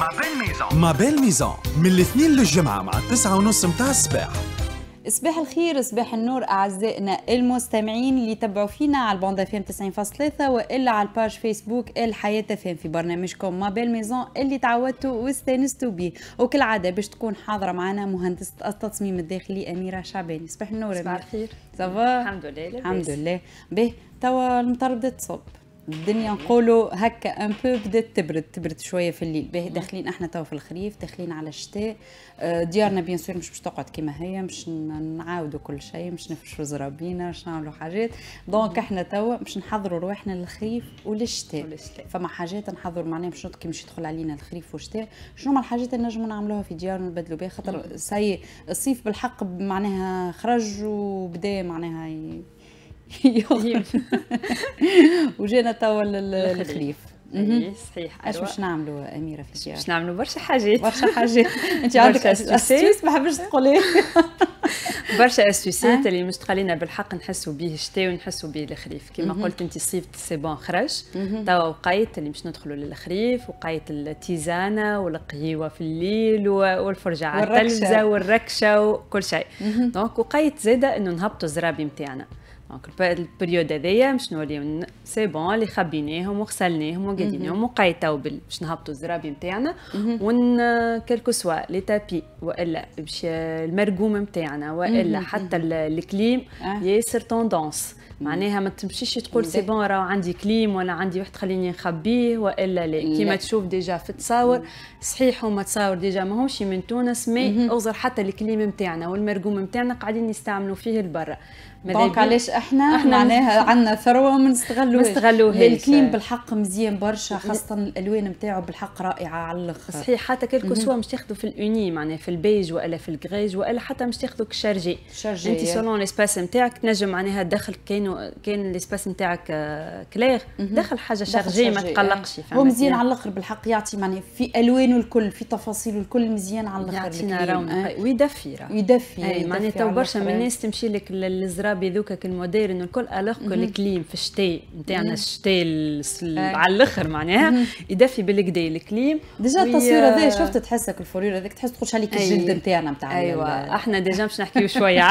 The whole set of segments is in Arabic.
مع ما مع ميزون من الاثنين للجمعة مع التسعة ونص متاع الصباح صباح الخير صباح النور اعزائنا المستمعين اللي تبعوا فينا على البوند اف ام 90.3 والا على الباج فيسبوك الحياه تفهم في برنامجكم ما بين ميزون اللي تعودتوا واستانستوا به وكالعاده باش تكون حاضره معنا مهندسه التصميم الداخلي اميره شعباني صباح النور صباح الخير صباح الحمد لله الحمد لله به توا بدا تصب الدنيا نقولوا هكا ان بو بدات تبرد تبرد شويه في الليل باهي داخلين احنا توا في الخريف داخلين على الشتاء آه، ديارنا بيان سور مش باش تقعد كيما هي مش نعاودوا كل شيء مش نفرشوا زرابينا مش نعملوا حاجات دونك احنا توا باش نحضروا رواحنا للخريف وللشتاء فما حاجات نحضروا معناها باش كي باش يدخل علينا الخريف والشتاء شنو هما الحاجات اللي نجموا نعملوها في ديارنا نبدلوا بها خاطر سي الصيف بالحق معناها خرج وبدا معناها ي... طيب. وجينا توا للخريف يعني صحيح اش باش نعملوا اميره في الشارع باش نعملوا برشا حاجات برشا حاجات انت عندك اسوسيس ما حبش تقولي برشا اسوسيس اللي مش لنا بالحق نحسوا به الشتاء ونحسوا به الخريف كما قلت انت الصيف سي بون خرج توا وقيت اللي باش ندخلوا للخريف وقيت التيزانه والقهيوه في الليل والفرجه على التلفزه والركشه وكل شيء دونك وقيت زاده انه نهبطوا الزرابي نتاعنا دونك البريود هذايا باش نوليو سي بون اللي خبيناهم وغسلناهم وقادينهم وقايتاو باش نهبطوا الزرابي نتاعنا ون كيلكو سوا لي تابي والا باش المرقوم نتاعنا والا حتى الكليم آه. ياسر توندونس معناها ما تمشيش تقول سي بون راه عندي كليم ولا عندي واحد خليني نخبيه والا لا كيما تشوف ديجا في التصاور صحيح هما تصاور ديجا ماهمش من تونس مي اوزر حتى الكليم نتاعنا والمرقوم نتاعنا قاعدين يستعملوا فيه لبرا دونك علاش احنا, احنا معناها عندنا ثروه وما نستغلوهاش نستغلوهاش الكليم بالحق مزيان برشا خاصه الالوان نتاعو بالحق رائعه على الاخر صحيح حتى كل سوا مش تاخذوا في الاوني معناها في البيج والا في الكغيج والا حتى مش تاخذوا كشارجي شارجي انت سولون ليسباس نتاعك تنجم معناها تدخل كان كان ليسباس نتاعك كلير دخل حاجه شارجي ما تقلقش هو مزيان على الاخر بالحق يعطي معناها في الوانه الكل في تفاصيله الكل مزيان على الاخر يعطينا رونق آه. ويدفي ويدفي معناها تو برشا من الناس تمشي لك للزرار الرياضه بذوكك الموديرن والكل الوغ كو الكليم في الشتاء نتاعنا الشتاء على الاخر معناها يدفي بالكدا الكليم ديجا التصوير هذا شفت تحسك الفورير هذاك تحس تخش عليك الجلد نتاعنا نتاع ايوا أيوة. احنا ديجا باش نحكيو شويه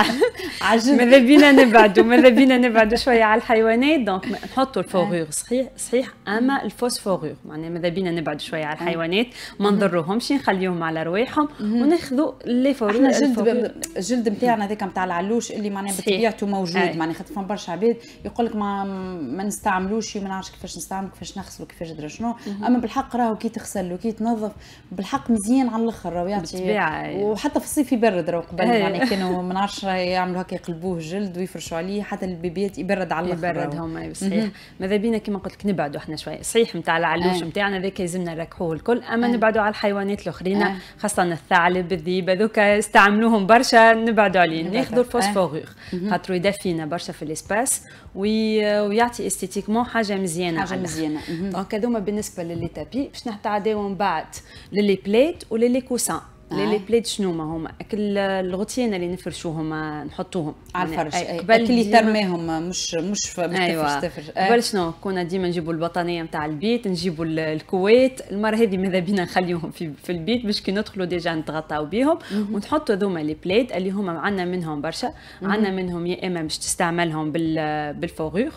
على ماذا بينا نبعدوا ماذا بينا نبعدوا شويه على الحيوانات دونك نحطوا الفوغيغ صحيح صحيح اما الفوسفورير معناها ماذا بينا نبعدوا شويه على الحيوانات ما نضروهمش نخليهم على رواحهم وناخذوا لي احنا الجلد الجلد نتاعنا هذاك نتاع العلوش اللي معناها بطبيعته موجود معناها خاطر فما برشا عباد يقول لك ما ما نستعملوش وما نعرفش كيفاش نستعمل كيفاش نغسل كيفاش درا شنو اما بالحق راهو كي تغسل وكي تنظف بالحق مزيان على الاخر راهو يعطي وحتى في الصيف يبرد راهو قبل يعني كانوا ما نعرفش يعملوا هكا يقلبوه جلد ويفرشوا عليه حتى البيبيات يبرد على الاخر يبرد هما صحيح ماذا بينا كما قلت لك نبعدوا احنا شويه صحيح نتاع العلوش نتاعنا ذاك يلزمنا نركحوه الكل اما نبعدوا على الحيوانات الاخرين خاصه الثعلب الذيب هذوك استعملوهم برشا نبعدوا عليهم ناخذوا الفوسفوريغ خاطر يدفينا برشا في الاسباس ويعطي استيتيكمون حاجه مزيانه حاجه مزيانه دونك هذوما بالنسبه للي تابي باش نتعداو من بعد للي بليت وللي كوسان لي آه. بليت شنو ما هما اكل الغطيان اللي نفرشوهم آه، نحطوهم على يعني الفرش يعني قبل اللي ترميهم آه، مش مش أيوة. تفرش قبل شنو كنا ديما نجيبوا البطانيه نتاع البيت نجيبوا الكويت المره هذه ماذا بينا نخليهم في, في البيت باش كي ندخلوا ديجا نتغطاو بيهم ونحطوا هذوما لي بليت اللي هما عندنا منهم برشا عندنا منهم يا اما باش تستعملهم بال بالفوغيغ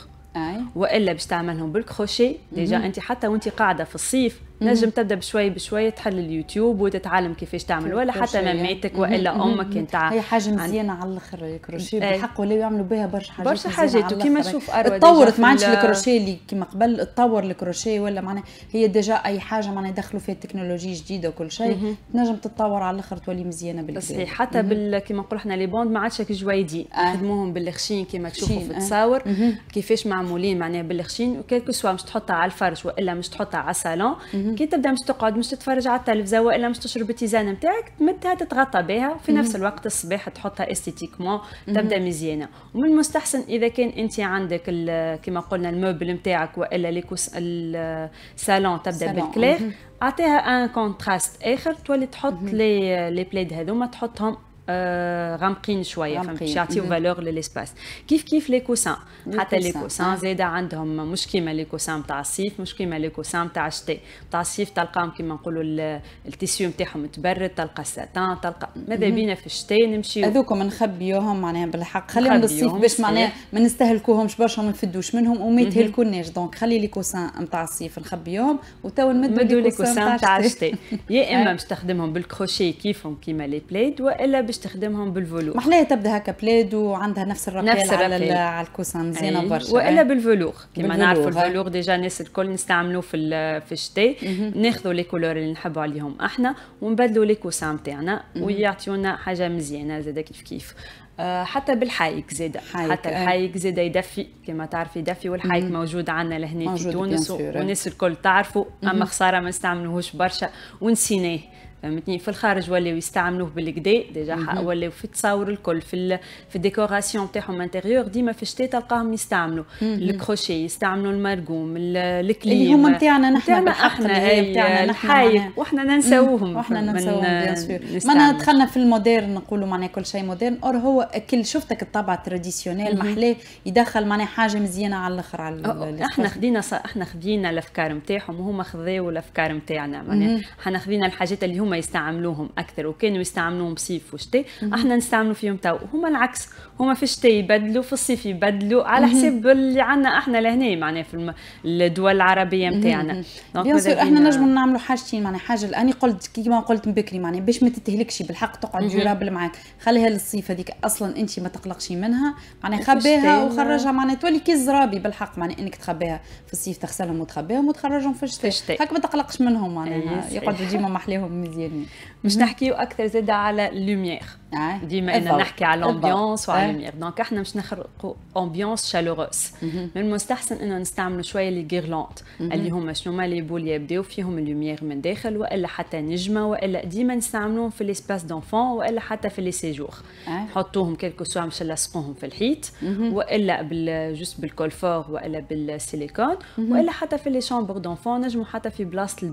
والا باش تعملهم بالكروشيه ديجا انت حتى وانت قاعده في الصيف نجم تبدا بشوي بشوي تحل اليوتيوب وتتعلم كيفاش تعمل ولا حتى ماماتك والا امك انت هي حاجه مزيانه عن... على الاخر الكروشيه بالحق ولاو يعملوا بها برشا حاجات برشا حاجات وكيما نشوف تطورت ما عادش الكروشيه اللي كيما قبل تطور الكروشيه ولا معناها هي ديجا اي حاجه معناها دخلوا فيها تكنولوجي جديده وكل شيء تنجم تتطور على الاخر تولي مزيانه بالكل صحيح حتى كيما نقولوا احنا لي بوند ما عادش جويدي يخدموهم آه. بالخشين كيما تشوفوا في التصاور آه. كيفاش معمولين معناها بالخشين وكيلكو سوا مش تحطها على الفرش والا مش تحطها على الصالون كي تبدا مش تقعد مش تتفرج على التلفزه والا مش تشرب التيزانه نتاعك تمدها تتغطى بها في نفس الوقت الصباح تحطها استيتيكمون تبدا مزيانه ومن المستحسن اذا كان انت عندك كما قلنا الموبل نتاعك والا ليكوس الصالون تبدا بالكلير اعطيها ان كونتراست اخر تولي تحط لي بليد هذوما تحطهم غامقين شويه فهمت باش يعطيو فالور للاسباس كيف كيف لي كوسان حتى لي كوسان زاده عندهم مش كيما لي كوسان تاع الصيف مش كيما لي كوسان تاع الشتاء تاع الصيف تلقاهم كيما نقولوا التيسيو نتاعهم متبرد تلقى الساتان تلقى ماذا بينا في الشتاء نمشيو هذوك نخبيوهم معناها بالحق خليهم بالصيف باش معناها ما نستهلكوهمش برشا ما نفدوش منهم وما يتهلكوناش دونك خلي لي كوسان نتاع الصيف نخبيوهم وتو نمدوا لي كوسان تاع الشتاء يا اما نستخدمهم بالكروشي بالكروشيه كيفهم كيما لي بليد والا باش تخدمهم بالفولو محلاها تبدا هكا بلاد وعندها نفس الرقيه نفس على, على الكوسه مزيانه أيه. برشا والا أيه. بالفولوغ كما نعرفوا إيه. الفولوغ ديجا الناس الكل نستعملوه في في الشتاء ناخذوا لي كولور اللي نحبوا عليهم احنا ونبدلوا لي كوسان نتاعنا ويعطيونا حاجه مزيانه زاد كيف كيف آه، حتى بالحايك زاده حتى إيه. الحايك زاده يدفي كما تعرفي يدفي والحايك موجود عندنا لهنا في تونس إيه. والناس الكل تعرفوا اما خساره ما نستعملوهوش برشا ونسيناه فهمتني في الخارج ولاو يستعملوه بالكدا ديجا ولاو في التصاور الكل في ال... في الديكوراسيون تاعهم انتيريور ديما في الشتاء تلقاهم يستعملوا الكروشي يستعملوا المرقوم الكليم اللي هما نتاعنا نحن احنا نتاعنا الحايك وحنا ننساوهم وحنا ننساوهم بيان سور معناها دخلنا في الموديرن نقولوا معناها كل شيء موديرن اور هو كل شفتك الطابع التراديسيونيل محلاه يدخل معناها حاجه مزيانه على الاخر على احنا خدينا احنا خدينا الافكار نتاعهم وهما خذاو الافكار نتاعنا معناها احنا خذينا الحاجات اللي هما هما يستعملوهم اكثر وكانوا يستعملوهم بصيف وشتاء احنا نستعملوا فيهم تو هما العكس هما في الشتاء يبدلوا في الصيف يبدلوا على حساب اللي عندنا احنا لهنا معناها في الدول العربيه نتاعنا بيان سور احنا نجموا نعملوا حاجتين معناها حاجه الاني قلت كيما قلت بكري معناها باش ما تتهلكش بالحق تقعد جورابل معاك خليها للصيف هذيك اصلا انت ما تقلقش منها معناها خبيها وخرجها معناها تولي كي زرابي بالحق معناها انك تخبيها في الصيف تغسلهم وتخبيهم وتخرجهم في الشتاء هكا ما تقلقش منهم معناها يقعدوا ديما محلاهم ديالنا مش نحكيو اكثر زاده على لوميير ديما انا نحكي على الامبيونس وعلى الميغ دونك احنا باش نخرقوا امبيونس شالوروس من المستحسن انه نستعملوا شويه لي غيرلونت اللي هما شنو ما لي بول يبداو فيهم الميغ من داخل والا حتى نجمه والا ديما نستعملوهم في ليسباس دونفون والا حتى في لي سيجور نحطوهم كيلكو سوا باش نلصقوهم في الحيط والا بال جوست بالكولفور والا بالسيليكون والا حتى في لي شامبر دونفون نجموا حتى في بلاصه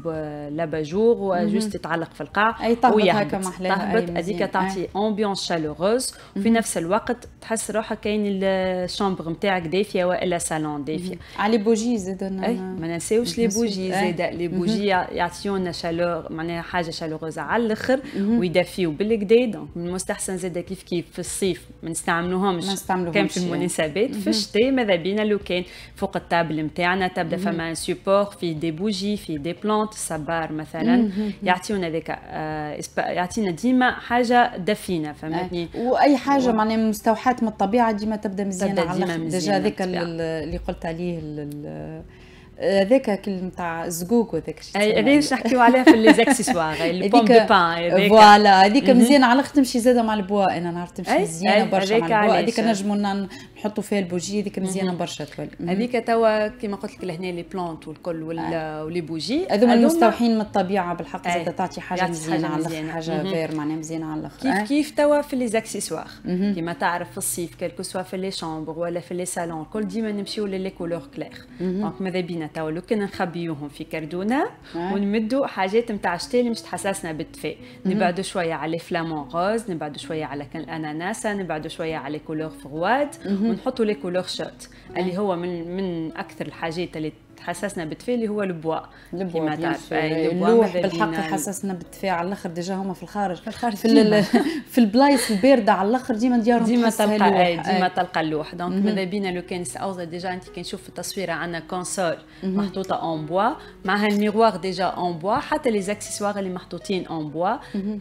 لاباجور وجوست تتعلق في القاع اي تهبط هكا محلاها هذيك تعطي امبيونس شالوروز وفي نفس الوقت تحس روحك كاين الشامبر نتاعك دافيه والا سالون دافيه على لي بوجي زيد اي ما نساوش لي بوجي زيد لي بوجي يعطيونا شالور معناها حاجه شالوروز على الاخر ويدفيو بالكدا دونك من المستحسن زيد كيف كيف في الصيف ما نستعملوهمش كان في المناسبات في الشتاء ماذا بينا لو كان فوق الطابل نتاعنا تبدا فما سيبور فيه دي بوجي فيه دي بلانت صبار مثلا يعطيونا ذاك يعطينا ديما حاجه دفينه مزينه فهمتني آه. واي حاجه و... معناها مستوحاه من الطبيعه ديما تبدا مزيانه تبدأ على ديما مزيانه ديجا هذاك اللي قلت عليه هذاك كل نتاع الزقوق وذاك اي هذه باش نحكيو عليها في ليزاكسيسوار البوم دو بان هذاك فوالا هذيك مزيانه على الاخر تمشي زاده مع البوا انا نعرف تمشي مزيانه برشا مع البوا هذيك نجمو نحطوا فيها البوجي هذيك مزيانه برشا تولي هذيك توا كيما قلت لك لهنا لي بلونت والكل ولي آه. بوجي هذوما المستوحين من الطبيعه بالحق زاده تعطي حاجه مزيانه على الاخر حاجه غير معناها مزيانه على الاخر كيف آه. كيف توا في ليزاكسيسوار كيما تعرف في الصيف كيلكو سوا في لي شامبر ولا في لي سالون الكل ديما نمشيو للي كولور كلير دونك ماذا بينا تو لو كان نخبيوهم في كردونه اه. ونمدوا حاجات نتاع الشتاء اللي مش تحسسنا بالدفاء نبعدوا شويه على فلامون غوز نبعدوا شويه على كان الاناناسه نبعدوا شويه على كولور فرواد ونحطوا لي كولور شوت اللي اه. هو من من اكثر الحاجات اللي حسسنا بالدفء اللي هو البوا البوا كما تعرف آه، إيه، اللوح بالحق حسسنا بالدفء على الاخر ديجا هما في الخارج في الخارج في, في البلايص البارده على الاخر ديما ديارهم ديما تلقى آه، ديما إيه. تلقى اللوح دونك ماذا بينا لو كان اوزا ديجا انت كي نشوف في التصويره عندنا كونسول محطوطه اون بوا معها الميغوار ديجا اون بوا حتى لي زاكسيسوار اللي محطوطين اون بوا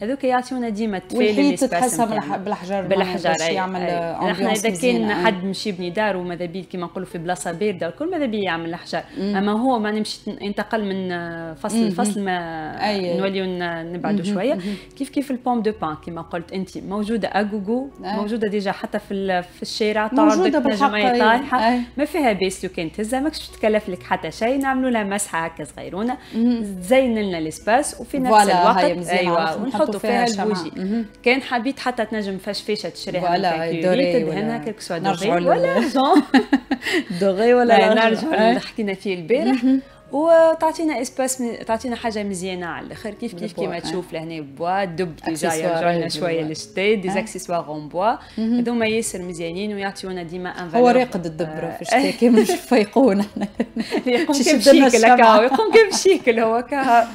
هذوك يعطيونا ديما التفاعل تحسها بالحجر بالحجر يعمل احنا اذا كان حد مشي بني دار وماذا بيه كيما نقولوا في بلاصه بارده الكل ماذا بيه يعمل الحجر اما هو ما نمشي انتقل من آه، فصل لفصل ما نوليو نبعدوا شويه كيف كيف البوم دو بان كما قلت انت موجوده اغوغو موجوده ديجا حتى في في الشارع تعرضك نجمه طايحه ما فيها بيس لو كان تهزها ماكش تكلف لك حتى شيء نعملوا لها مسحه هكا صغيرونه تزين لنا السباس وفي نفس الوقت ايوه ونحطوا فيها البوجي كان حبيت حتى تنجم فشفيشه تشريها دوري ولا سوا ولا جون دوغي ولا نرجعوا حكينا فيه البارح وتعطينا اسباس من... تعطينا حاجه مزيانه على الاخر كيف كيف كيما تشوف لهنا بوا دب ديجا رجعنا شويه للشتا دي زاكسيسوار اون بوا هذوما ياسر مزيانين ويعطيونا ديما ان هو الدب راه في أه. الشتاء كي مش فيقونا يقوم كيف شيكل هو كا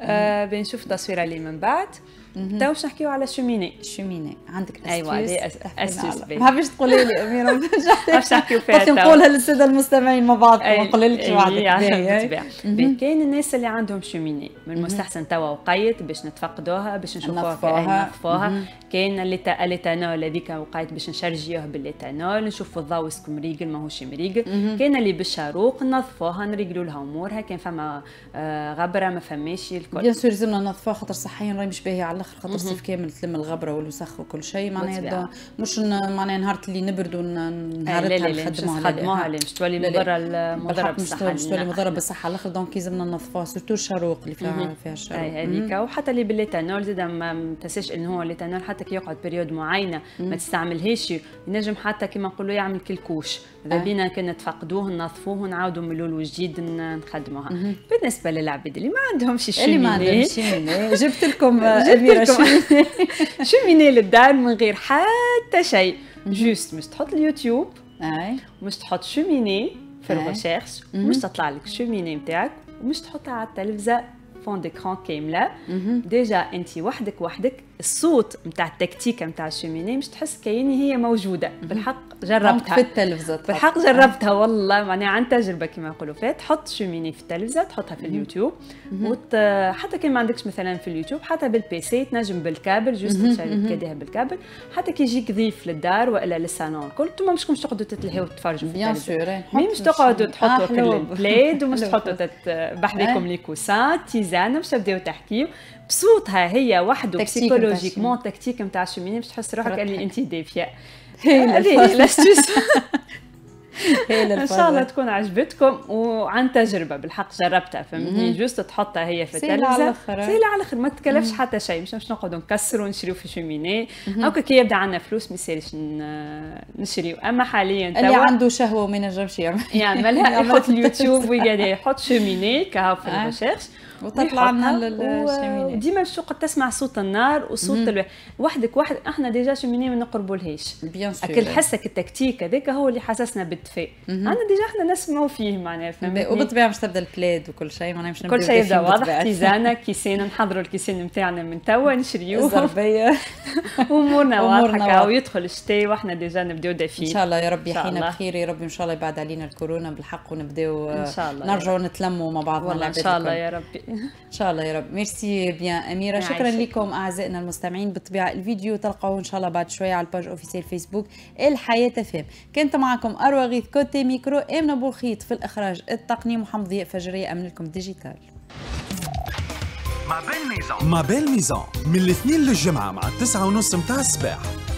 أه، بنشوف التصويره اللي من بعد تو باش نحكيو على شوميني شوميني عندك ايوا اسس نعم. ما حبيتش تقولي لي اميره باش نحكيو فيها باش نقولها للساده المستمعين مع بعض ونقول لك وعدك كاين الناس اللي عندهم شوميني من المستحسن توا وقيت باش نتفقدوها باش نشوفوها في اي كاين كاين الاتانول هذيك وقيت باش نشرجيوه بالليتانول نشوفوا الضوء اسكو مريقل ماهوش مريقل كاين اللي بالشاروق نظفوها نريقلوا لها امورها كان فما آه، غبره ما فماش الكل بيان سور لازمنا نظفوها خاطر صحيا راهي مش باهيه على الاخر خاطر الصيف كامل تلم الغبره والوسخ وكل شيء معناها مش معناها نهار اللي نبردوا إيه، نهارتها نخدموها نخدموها مش تولي مضره مضره بالصحه مش تولي مضره بالصحه على الاخر دونك لازمنا ننظفوها سورتو الشروق اللي فيها فيها الشروق اي هذيك وحتى اللي بالليتانول زاد ما تنساش انه هو الليتانول حتى كي يقعد بريود معينه ما تستعملهاش ينجم حتى كما نقولوا يعمل كلكوش اذا إيه. بينا كان تفقدوه ننظفوه ونعاودوا من الاول وجديد نخدموها بالنسبه للعباد اللي ما عندهمش الشيء اللي ما عندهمش جبت لكم لكم شميني للدار من غير حتى شيء جوست مش تحط اليوتيوب مش تحط شوميني في الريشيرش مش تطلع لك الشوميني نتاعك ومش تحطها على التلفزه فون ديكران كامله ديجا انت وحدك وحدك الصوت نتاع التكتيك نتاع الشيميني مش تحس كأني هي موجوده بالحق جربتها في التلفزه بالحق جربتها والله معناها عن تجربه كما نقولوا فات تحط شيميني في التلفزه تحطها في اليوتيوب وت... حتى كان ما عندكش مثلا في اليوتيوب حتى بالبيسي تنجم بالكابل جوست تشدها بالكابل حتى كي يجيك ضيف للدار والا للصالون الكل انتم مش مش تقعدوا تتلهوا وتتفرجوا في التلفزه مي مش تقعدوا تحطوا ah, في البلايد ومش تحطوا بحذيكم eh? لي كوسان تيزان مش تبداو تحكيو بصوتها هي وحده بسيكولوجيكمون تكتيك نتاع الشميني باش تحس روحك اللي انت دافيه ان شاء الله تكون عجبتكم وعن تجربه بالحق جربتها فهمتني جوست تحطها هي في التلفزه على الاخر سهله على الاخر ما تكلفش حتى شيء مش باش نقعدوا نكسروا ونشريوا في شوميني هاكا كي يبدا عندنا فلوس ما يسالش نشريوا اما حاليا اللي عنده شهوه وما ينجمش يعمل يعملها يحط اليوتيوب ويقعد يحط شوميني كهو في آه. الريشيرش وتطلع لنا للشمينيه وديما الشوق تسمع صوت النار وصوت الو... وحدك واحد احنا ديجا شمينيه ما نقربولهاش بيان سور اكل حسك التكتيك هذاك هو اللي حسسنا بالدفاء انا ديجا احنا نسمعوا فيه معناها فهمتني وبالطبيعه مش تبدا البلاد وكل شيء معناها مش كل شيء يبدا واضح كيزانه كيسين نحضروا الكيسين نتاعنا من توا نشريوه الزربيه امورنا واضحه ويدخل الشتاء واحنا ديجا نبداو دافين ان شاء الله يا ربي يحيينا بخير يا ربي ان شاء الله يبعد علينا الكورونا بالحق ونبداو ان شاء الله آه، نرجعوا نتلموا مع بعضنا ان شاء الله يا ربي ان شاء الله يا رب ميرسي بيان اميره نعم، شكرا لكم اعزائنا المستمعين بالطبيعه الفيديو تلقوه ان شاء الله بعد شويه على الباج اوفيسيال فيسبوك الحياه فهم كنت معكم اروى غيث كوتي ميكرو امنه بوخيط في الاخراج التقني محمد ضياء فجريه امن لكم ديجيتال ما بين ميزون ما بين ميزون من الاثنين للجمعه مع التسعة ونص متاع الصباح